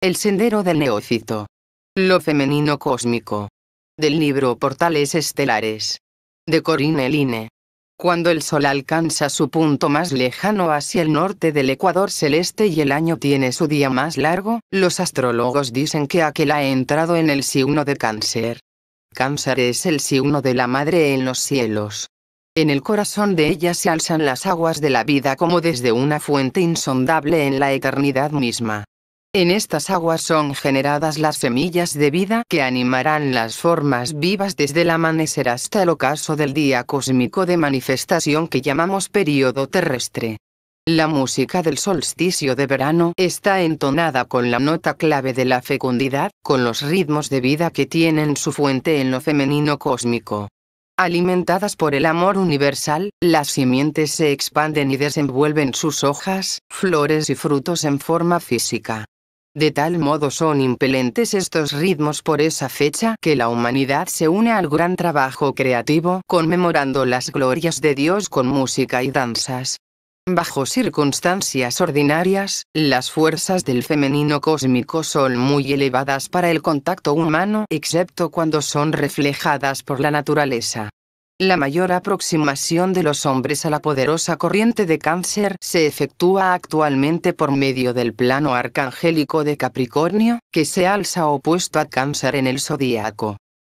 El sendero del neófito. Lo femenino cósmico. Del libro Portales Estelares. De Corinne Line. Cuando el Sol alcanza su punto más lejano hacia el norte del ecuador celeste y el año tiene su día más largo, los astrólogos dicen que aquel ha entrado en el signo de cáncer. Cáncer es el signo de la madre en los cielos. En el corazón de ella se alzan las aguas de la vida como desde una fuente insondable en la eternidad misma. En estas aguas son generadas las semillas de vida que animarán las formas vivas desde el amanecer hasta el ocaso del día cósmico de manifestación que llamamos período terrestre. La música del solsticio de verano está entonada con la nota clave de la fecundidad, con los ritmos de vida que tienen su fuente en lo femenino cósmico. Alimentadas por el amor universal, las simientes se expanden y desenvuelven sus hojas, flores y frutos en forma física. De tal modo son impelentes estos ritmos por esa fecha que la humanidad se une al gran trabajo creativo conmemorando las glorias de Dios con música y danzas. Bajo circunstancias ordinarias, las fuerzas del femenino cósmico son muy elevadas para el contacto humano excepto cuando son reflejadas por la naturaleza. La mayor aproximación de los hombres a la poderosa corriente de cáncer se efectúa actualmente por medio del plano arcangélico de Capricornio, que se alza opuesto a cáncer en el zodíaco.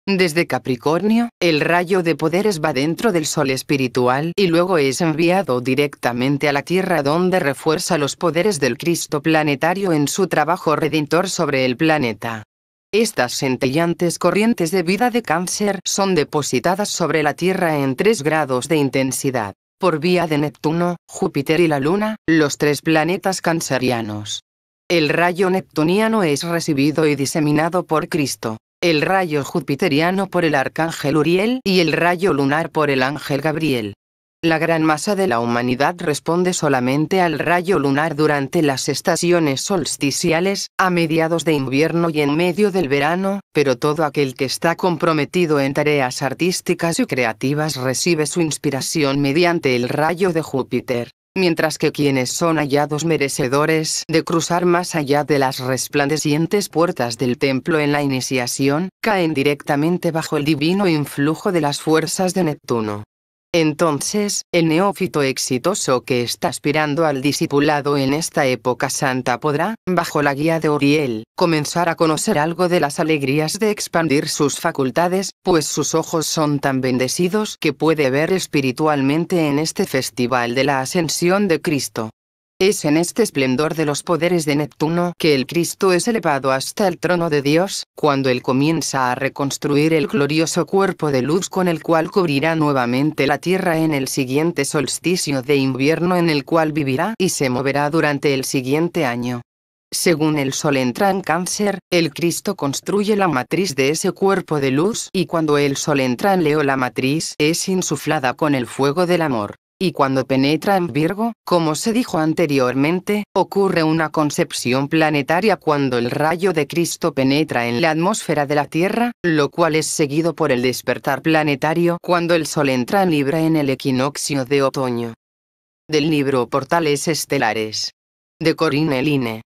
Desde Capricornio, el rayo de poderes va dentro del sol espiritual y luego es enviado directamente a la Tierra donde refuerza los poderes del Cristo planetario en su trabajo redentor sobre el planeta. Estas centellantes corrientes de vida de cáncer son depositadas sobre la Tierra en tres grados de intensidad, por vía de Neptuno, Júpiter y la Luna, los tres planetas cancerianos. El rayo neptuniano es recibido y diseminado por Cristo, el rayo jupiteriano por el arcángel Uriel y el rayo lunar por el ángel Gabriel. La gran masa de la humanidad responde solamente al rayo lunar durante las estaciones solsticiales, a mediados de invierno y en medio del verano, pero todo aquel que está comprometido en tareas artísticas y creativas recibe su inspiración mediante el rayo de Júpiter mientras que quienes son hallados merecedores de cruzar más allá de las resplandecientes puertas del templo en la iniciación, caen directamente bajo el divino influjo de las fuerzas de Neptuno. Entonces, el neófito exitoso que está aspirando al discipulado en esta época santa podrá, bajo la guía de Oriel, comenzar a conocer algo de las alegrías de expandir sus facultades, pues sus ojos son tan bendecidos que puede ver espiritualmente en este festival de la ascensión de Cristo. Es en este esplendor de los poderes de Neptuno que el Cristo es elevado hasta el trono de Dios, cuando él comienza a reconstruir el glorioso cuerpo de luz con el cual cubrirá nuevamente la tierra en el siguiente solsticio de invierno en el cual vivirá y se moverá durante el siguiente año. Según el Sol entra en Cáncer, el Cristo construye la matriz de ese cuerpo de luz y cuando el Sol entra en Leo la matriz es insuflada con el fuego del amor. Y cuando penetra en Virgo, como se dijo anteriormente, ocurre una concepción planetaria cuando el rayo de Cristo penetra en la atmósfera de la Tierra, lo cual es seguido por el despertar planetario cuando el Sol entra en Libra en el equinoccio de otoño. Del libro Portales Estelares. De Corinne Line.